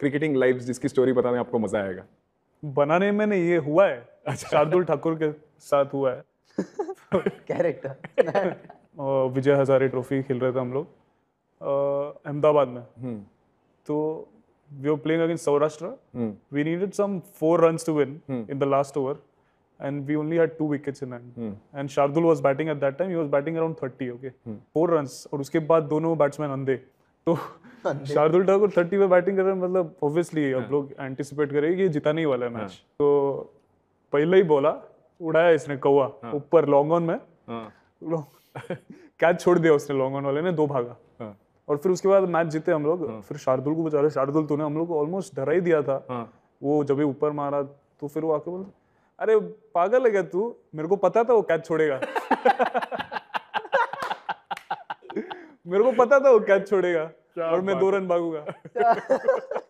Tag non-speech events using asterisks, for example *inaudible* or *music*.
Cricketing life जिसकी story बताने आपको मजा आएगा बनाने में ये हुआ है अच्छा। शार्दुल ठाकुर के साथ हुआ है कैरेक्टर *laughs* *laughs* विजय हजारे ट्रॉफी खेल रहे थे हम लोग अहमदाबाद में हम्म। तो we are playing against Saurashtra we needed some four run to win in the last over and we only had two wickets in hand and Shardul was batting at that time he was batting around 30 okay four run और उसके बाद दोनों batsman अंधे तो हाँ, Shardul Thakur thirty पे batting कर रहे हैं मतलब ऑब्वियसली अब हाँ। लोग एंटिसिपेट करेंगे ये जिताने ही वाला है मैच हाँ। तो पहले ही बोला उड़ाया इसने कौआ ऊपर लॉन्ग ऑन में *laughs* कैच छोड़ दिया उसने लॉन्ग ऑन वाले ने दो भागा और फिर उसके बाद मैच जीते हम लोग फिर शार्दुल को बचा रहे शार्दुल तूने हम लोग को ऑलमोस्ट डरा ही दिया था वो जब भी ऊपर मारा तो फिर वो आके बोला अरे पागल है क्या तू मेरे को पता था वो कैच छोड़ेगा *laughs* मेरे को पता था वो कैच छोड़ेगा और मैं दो रन भागूंगा